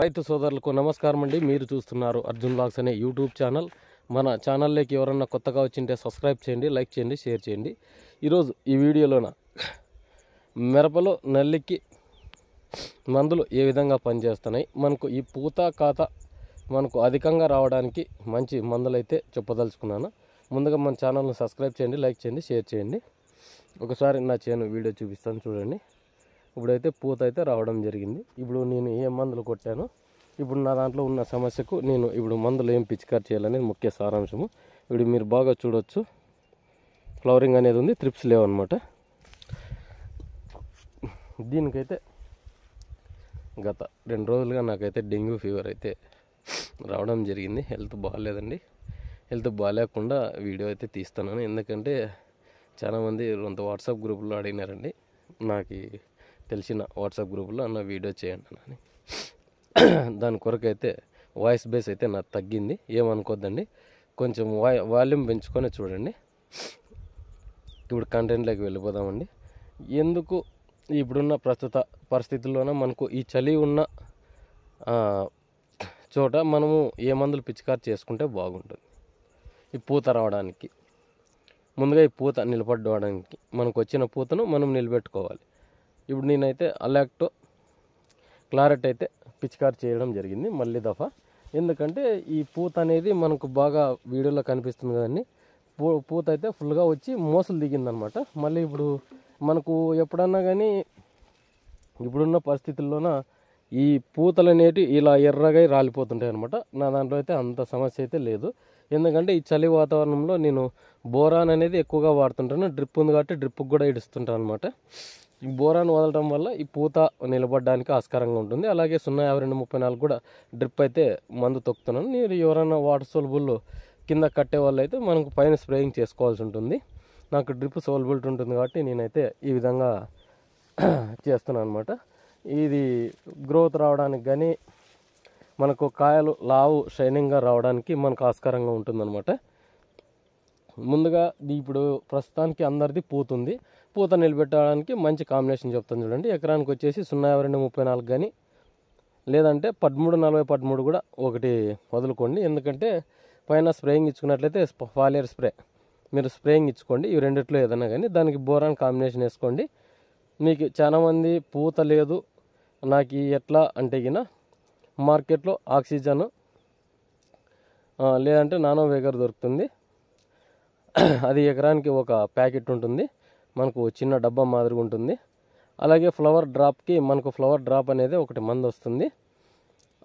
రైతు సోదరులకు నమస్కారం అండి మీరు చూస్తున్నారు అర్జున్ బ్లాగ్స్ అనే యూట్యూబ్ ఛానల్ మన ఛానల్లోకి ఎవరన్నా కొత్తగా వచ్చింటే సబ్స్క్రైబ్ చేయండి లైక్ చేయండి షేర్ చేయండి ఈరోజు ఈ వీడియోలోన మిరపలో నల్లికి మందులు ఏ విధంగా పనిచేస్తున్నాయి మనకు ఈ పూత కాత మనకు అధికంగా రావడానికి మంచి మందులు అయితే చెప్పదలుచుకున్నాను ముందుగా మన ఛానల్ని సబ్స్క్రైబ్ చేయండి లైక్ చేయండి షేర్ చేయండి ఒకసారి నా చేను వీడియో చూపిస్తాను చూడండి ఇప్పుడైతే పూత అయితే రావడం జరిగింది ఇప్పుడు నేను ఏ మందులు కొట్టాను ఇప్పుడు నా దాంట్లో ఉన్న సమస్యకు నేను ఇప్పుడు మందులు ఏం పిచికారు చేయాలనేది ముఖ్య సారాంశము ఇప్పుడు మీరు బాగా చూడొచ్చు ఫ్లవరింగ్ అనేది ఉంది త్రిప్స్ లేవన్నమాట దీనికైతే గత రెండు రోజులుగా నాకైతే డెంగ్యూ ఫీవర్ అయితే రావడం జరిగింది హెల్త్ బాగాలేదండి హెల్త్ బాగాలేకుండా వీడియో అయితే తీస్తున్నాను ఎందుకంటే చాలామంది కొంత వాట్సాప్ గ్రూప్లో అడిగినారండి నాకు తెలిసిన వాట్సాప్ గ్రూప్లో అన్న వీడియో చేయండి అని దాని కొరకైతే వాయిస్ బేస్ అయితే నాకు తగ్గింది ఏమనుకోద్దండి కొంచెం వాయి వాల్యూమ్ పెంచుకొని చూడండి ఇప్పుడు కంటెంట్లోకి వెళ్ళిపోదామండి ఎందుకు ఇప్పుడున్న ప్రస్తుత పరిస్థితుల్లోనే మనకు ఈ చలి ఉన్న చోట మనము ఏ మందులు పిచికారు చేసుకుంటే బాగుంటుంది ఈ పూత రావడానికి ముందుగా ఈ పూత నిలబడడానికి మనకు వచ్చిన పూతను మనం నిలబెట్టుకోవాలి ఇప్పుడు నేనైతే అలాక్టో క్లారెట్ అయితే పిచికారి చేయడం జరిగింది మళ్ళీ దఫా ఎందుకంటే ఈ పూత అనేది మనకు బాగా వీడియోలో కనిపిస్తుంది కదండి పూ పూత అయితే ఫుల్గా వచ్చి మోసలు దిగిందనమాట మళ్ళీ ఇప్పుడు మనకు ఎప్పుడన్నా కానీ ఇప్పుడున్న పరిస్థితుల్లోన ఈ పూతలు అనేవి ఇలా ఎర్రగా రాలిపోతుంటాయి అనమాట నా దాంట్లో అయితే అంత సమస్య అయితే లేదు ఎందుకంటే ఈ చలి వాతావరణంలో నేను బోరాన్ అనేది ఎక్కువగా వాడుతుంటాను డ్రిప్ ఉంది కాబట్టి డ్రిప్కి కూడా ఇడుస్తుంటాను అనమాట ఈ బోరాను వదలడం వల్ల ఈ పూత నిలబడడానికి ఆస్కారంగా ఉంటుంది అలాగే సున్నా యాభై రెండు ముప్పై నాలుగు కూడా డ్రిప్ అయితే మందు తొక్కుతున్నాను నేను ఎవరైనా వాటర్ సోల్బుల్లో కింద కట్టే వాళ్ళు అయితే మనకు పైన స్ప్రేయింగ్ చేసుకోవాల్సి ఉంటుంది నాకు డ్రిప్ సోల్బిలిటీ ఉంటుంది కాబట్టి నేనైతే ఈ విధంగా చేస్తున్నాను అనమాట ఇది గ్రోత్ రావడానికి కానీ మనకు కాయలు లావు షైనింగ్గా రావడానికి మనకు ఆస్కారంగా ఉంటుందన్నమాట ముందుగా ఇప్పుడు ప్రస్తుతానికి అందరిది పోతుంది పూత నిలబెట్టడానికి మంచి కాంబినేషన్ చెప్తాను చూడండి ఎకరానికి వచ్చేసి సున్నా రెండు ముప్పై నాలుగు కానీ లేదంటే పదమూడు నలభై పదమూడు కూడా ఒకటి వదులుకోండి ఎందుకంటే పైన స్ప్రేయింగ్ ఇచ్చుకున్నట్లయితే ఫాలియర్ స్ప్రే మీరు స్ప్రేయింగ్ ఇచ్చుకోండి ఇవి రెండిట్లో ఏదైనా కానీ దానికి బోరాన్ కాంబినేషన్ వేసుకోండి మీకు చాలామంది పూత లేదు నాకు ఎట్లా అంటే గిన మార్కెట్లో ఆక్సిజన్ లేదంటే నానో వేగర్ దొరుకుతుంది అది ఎకరానికి ఒక ప్యాకెట్ ఉంటుంది మనకు చిన్న డబ్బా మాదిరిగా ఉంటుంది అలాగే ఫ్లవర్ డ్రాప్కి మనకు ఫ్లవర్ డ్రాప్ అనేది ఒకటి మందు వస్తుంది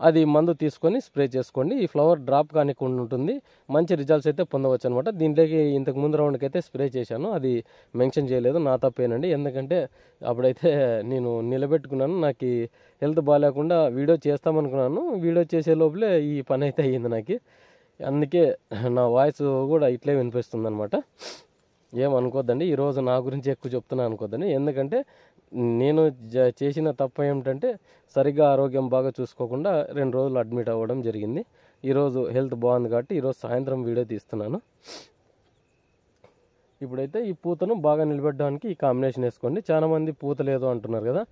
అది మందు తీసుకొని స్ప్రే చేసుకోండి ఈ ఫ్లవర్ డ్రాప్ కానీ ఉంటుంది మంచి రిజల్ట్స్ అయితే పొందవచ్చు అనమాట దీంట్లోకి ఇంతకు ముందు రౌండ్కి అయితే స్ప్రే చేశాను అది మెన్షన్ చేయలేదు నా తప్పేనండి ఎందుకంటే అప్పుడైతే నేను నిలబెట్టుకున్నాను నాకు హెల్త్ బాగాలేకుండా వీడియో చేస్తామనుకున్నాను వీడియో చేసే లోపలే ఈ పని అయితే అయ్యింది నాకు అందుకే నా వాయిస్ కూడా ఇట్లే వినిపిస్తుంది అనమాట ఏమనుకోద్దండి ఈరోజు నా గురించి ఎక్కువ చెప్తున్నాను అనుకోద్దండి ఎందుకంటే నేను చేసిన తప్ప ఏమిటంటే సరిగ్గా ఆరోగ్యం బాగా చూసుకోకుండా రెండు రోజులు అడ్మిట్ అవ్వడం జరిగింది ఈరోజు హెల్త్ బాగుంది కాబట్టి ఈరోజు సాయంత్రం వీడియో తీస్తున్నాను ఇప్పుడైతే ఈ పూతను బాగా నిలబెట్టడానికి ఈ కాంబినేషన్ వేసుకోండి చాలామంది పూత లేదు అంటున్నారు కదా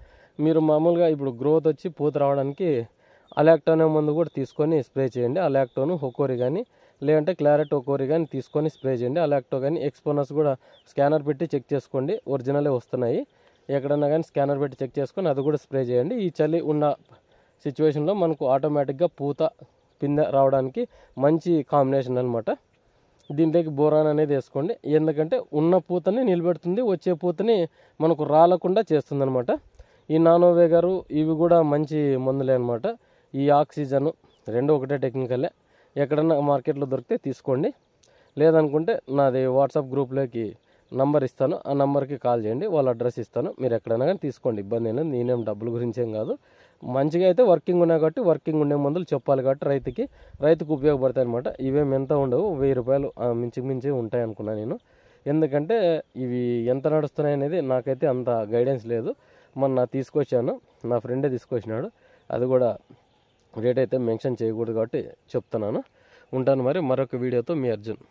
మీరు మామూలుగా ఇప్పుడు గ్రోత్ వచ్చి పూత రావడానికి అలాక్టోనే మందు కూడా తీసుకొని స్ప్రే చేయండి అలాక్టోను హొకోరి కానీ లేదంటే క్లారెట్ ఒకోరి కానీ తీసుకొని స్ప్రే చేయండి అలాక్టో కానీ ఎక్స్పోనర్స్ కూడా స్కానర్ పెట్టి చెక్ చేసుకోండి ఒరిజినలే వస్తున్నాయి ఎక్కడన్నా కానీ స్కానర్ పెట్టి చెక్ చేసుకొని అది కూడా స్ప్రే చేయండి ఈ చలి ఉన్న సిచ్యువేషన్లో మనకు ఆటోమేటిక్గా పూత పిందె రావడానికి మంచి కాంబినేషన్ అనమాట దీంట్లోకి బోరాన్ అనేది వేసుకోండి ఎందుకంటే ఉన్న పూతని నిలబెడుతుంది వచ్చే పూతని మనకు రాలకుండా అనమాట ఈ నానోవే గారు ఇవి కూడా మంచి మందులే అనమాట ఈ ఆక్సిజన్ రెండు ఒకటే టెక్నికలే ఎక్కడన్నా మార్కెట్లో దొరికితే తీసుకోండి లేదనుకుంటే నాది వాట్సాప్ గ్రూప్లోకి నంబర్ ఇస్తాను ఆ నెంబర్కి కాల్ చేయండి వాళ్ళ అడ్రస్ ఇస్తాను మీరు ఎక్కడైనా కానీ తీసుకోండి ఇబ్బంది అయినా నేనేం డబ్బుల గురించి ఏం కాదు మంచిగా అయితే వర్కింగ్ ఉన్నాయి కాబట్టి వర్కింగ్ ఉండే మందులు చెప్పాలి కాబట్టి రైతుకి రైతుకు ఉపయోగపడతాయి అనమాట ఇవేమి ఎంత ఉండవు వెయ్యి రూపాయలు మించి మించి ఉంటాయి అనుకున్నాను నేను ఎందుకంటే ఇవి ఎంత నడుస్తున్నాయి అనేది నాకైతే అంత గైడెన్స్ లేదు మొన్న తీసుకొచ్చాను నా ఫ్రెండే తీసుకొచ్చినాడు అది కూడా రేట్ అయితే మెన్షన్ చేయకూడదు కాబట్టి చెప్తున్నాను ఉంటాను మరి మరొక వీడియోతో మీ అర్జున్